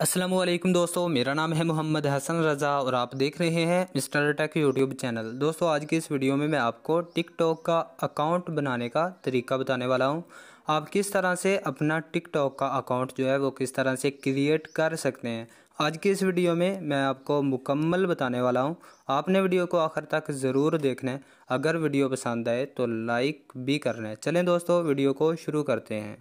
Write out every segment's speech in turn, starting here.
असलम दोस्तों मेरा नाम है मोहम्मद हसन रज़ा और आप देख रहे हैं मिस्टर टेक यूट्यूब चैनल दोस्तों आज की इस वीडियो में मैं आपको टिकटॉक का अकाउंट बनाने का तरीका बताने वाला हूं आप किस तरह से अपना टिकटॉक का अकाउंट जो है वो किस तरह से क्रिएट कर सकते हैं आज की इस वीडियो में मैं आपको मुकम्मल बताने वाला हूँ आपने वीडियो को आखिर तक ज़रूर देखना है अगर वीडियो पसंद आए तो लाइक भी करना है चलें दोस्तों वीडियो को शुरू करते हैं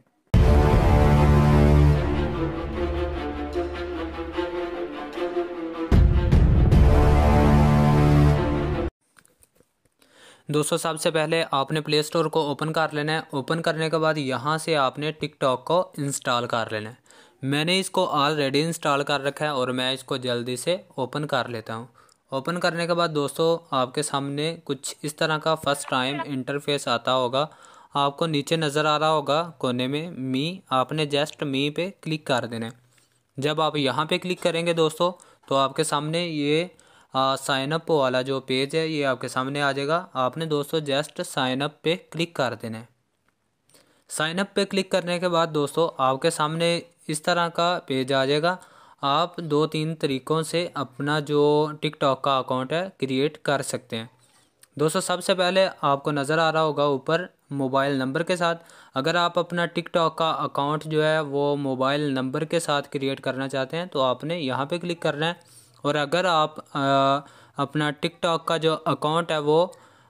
दोस्तों सबसे पहले आपने प्ले स्टोर को ओपन कर लेना है ओपन करने के बाद यहाँ से आपने टिकटॉक को इंस्टॉल कर लेना है मैंने इसको ऑलरेडी इंस्टॉल कर रखा है और मैं इसको जल्दी से ओपन कर लेता हूँ ओपन करने के बाद दोस्तों आपके सामने कुछ इस तरह का फ़र्स्ट टाइम इंटरफेस आता होगा आपको नीचे नज़र आ रहा होगा कोने में मी आपने जस्ट मी पे क्लिक कर देना है जब आप यहाँ पे क्लिक करेंगे दोस्तों तो आपके सामने ये साइनअप वाला जो पेज है ये आपके सामने आ जाएगा आपने दोस्तों जस्ट साइनअप पे क्लिक कर देना है साइनअप पे क्लिक करने के बाद दोस्तों आपके सामने इस तरह का पेज आ जाएगा आप दो तीन तरीक़ों से अपना जो टिकटॉक का अकाउंट है क्रिएट कर सकते हैं दोस्तों सबसे पहले आपको नज़र आ रहा होगा ऊपर मोबाइल नंबर के साथ अगर आप अपना टिकटॉक का अकाउंट जो है वो मोबाइल नंबर के साथ क्रिएट करना चाहते हैं तो आपने यहाँ पे क्लिक करना है और अगर आप आ, अपना टिकटॉक का जो अकाउंट है वो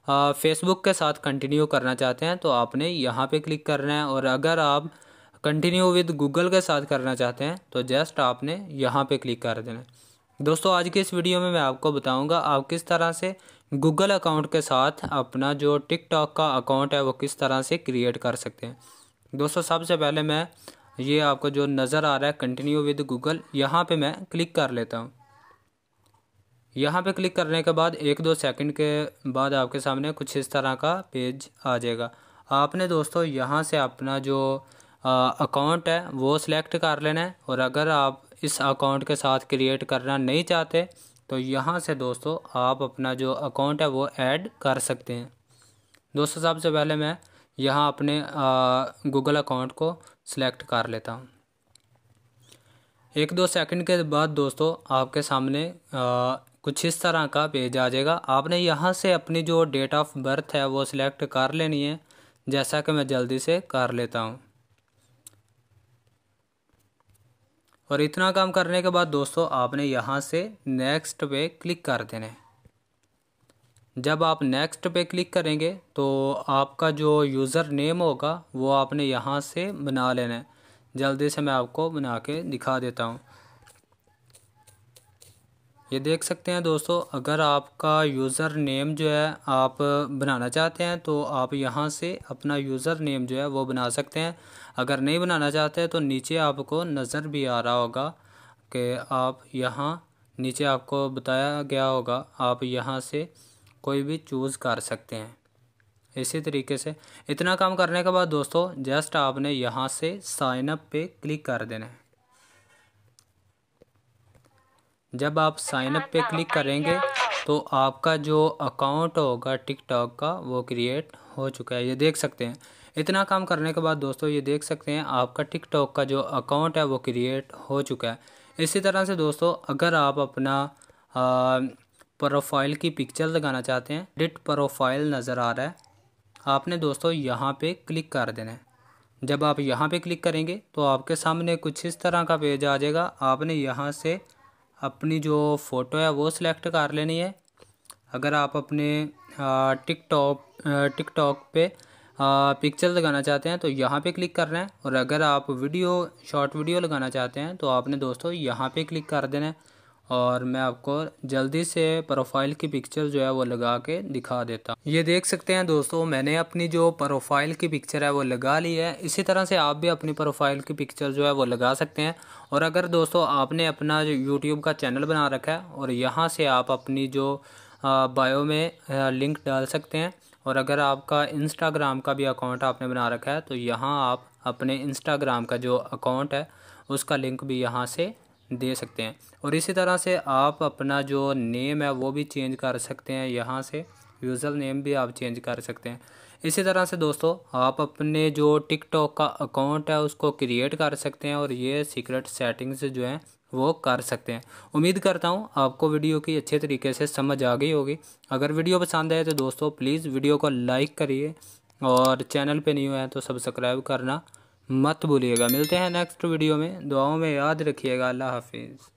फेसबुक के साथ कंटिन्यू करना चाहते हैं तो आपने यहाँ पे क्लिक करना है और अगर आप कंटिन्यू विद गूगल के साथ करना चाहते हैं तो जस्ट आपने यहाँ पे क्लिक कर देना है दोस्तों आज की इस वीडियो में मैं आपको बताऊँगा आप किस तरह से गूगल अकाउंट के साथ अपना जो टिकटॉक का अकाउंट है वो किस तरह से क्रिएट कर सकते हैं दोस्तों सबसे पहले मैं ये आपको जो नज़र आ रहा है कंटिन्यू विद गूगल यहाँ पे मैं क्लिक कर लेता हूँ यहाँ पे क्लिक करने के बाद एक दो सेकंड के बाद आपके सामने कुछ इस तरह का पेज आ जाएगा आपने दोस्तों यहाँ से अपना जो अकाउंट है वो सिलेक्ट कर लेना है और अगर आप इस अकाउंट के साथ क्रिएट करना नहीं चाहते तो यहाँ से दोस्तों आप अपना जो अकाउंट है वो ऐड कर सकते हैं दोस्तों सबसे पहले मैं यहाँ अपने गूगल अकाउंट को सिलेक्ट कर लेता हूँ एक दो सेकंड के बाद दोस्तों आपके सामने आ, कुछ इस तरह का पेज आ जाएगा आपने यहाँ से अपनी जो डेट ऑफ बर्थ है वो सिलेक्ट कर लेनी है जैसा कि मैं जल्दी से कर लेता हूँ और इतना काम करने के बाद दोस्तों आपने यहाँ से नेक्स्ट पे क्लिक कर देना है जब आप नेक्स्ट पे क्लिक करेंगे तो आपका जो यूज़र नेम होगा वो आपने यहाँ से बना लेना है जल्दी से मैं आपको बना के दिखा देता हूँ ये देख सकते हैं दोस्तों अगर आपका यूज़र नेम जो है आप बनाना चाहते हैं तो आप यहाँ से अपना यूज़र नेम जो है वो बना सकते हैं अगर नहीं बनाना चाहते हैं तो नीचे आपको नज़र भी आ रहा होगा कि आप यहाँ नीचे आपको बताया गया होगा आप यहाँ से कोई भी चूज़ कर सकते हैं इसी तरीके से इतना काम करने के बाद दोस्तों जस्ट आपने यहाँ से साइन अप पे क्लिक कर देना है जब आप साइनअप पे क्लिक करेंगे तो आपका जो अकाउंट होगा टिकटॉक का वो क्रिएट हो चुका है ये देख सकते हैं इतना काम करने के बाद दोस्तों ये देख सकते हैं आपका टिकटॉक का जो अकाउंट है वो क्रिएट हो चुका है इसी तरह से दोस्तों अगर आप अपना प्रोफाइल की पिक्चर लगाना चाहते हैं डिट प्रोफाइल नज़र आ रहा है आपने दोस्तों यहाँ पे क्लिक कर देना है जब आप यहाँ पे क्लिक करेंगे तो आपके सामने कुछ इस तरह का पेज आ जाएगा आपने यहाँ से अपनी जो फ़ोटो है वो सिलेक्ट कर लेनी है अगर आप अपने टिकटॉक टिकटॉक पे पिक्चर लगाना चाहते हैं तो यहाँ पे क्लिक करना है और अगर आप वीडियो शॉर्ट वीडियो लगाना चाहते हैं तो आपने दोस्तों यहाँ पे क्लिक कर देना है और मैं आपको जल्दी से प्रोफाइल की पिक्चर जो है वो लगा के दिखा देता हूँ ये देख सकते हैं दोस्तों मैंने अपनी जो प्रोफाइल की पिक्चर है वो लगा ली है इसी तरह से आप भी अपनी प्रोफाइल की पिक्चर जो है वो लगा सकते हैं और अगर दोस्तों आपने अपना जो यूट्यूब का चैनल बना रखा है और यहाँ से आप अपनी जो बायो में लिंक डाल सकते हैं और अगर आपका इंस्टाग्राम का भी अकाउंट आपने बना रखा है तो यहाँ आप अपने इंस्टाग्राम का जो अकाउंट है उसका लिंक भी यहाँ से दे सकते हैं और इसी तरह से आप अपना जो नेम है वो भी चेंज कर सकते हैं यहाँ से यूज़र नेम भी आप चेंज कर सकते हैं इसी तरह से दोस्तों आप अपने जो टिकटॉक का अकाउंट है उसको क्रिएट कर सकते हैं और ये सीक्रेट सेटिंग्स जो हैं वो कर सकते हैं उम्मीद करता हूँ आपको वीडियो की अच्छे तरीके से समझ आ गई होगी अगर वीडियो पसंद आए तो दोस्तों प्लीज़ वीडियो को लाइक करिए और चैनल पे नहीं हुए हैं तो सब्सक्राइब करना मत भूलिएगा मिलते हैं नेक्स्ट वीडियो में दुआओं में याद रखिएगा अल्लाह हाफिज़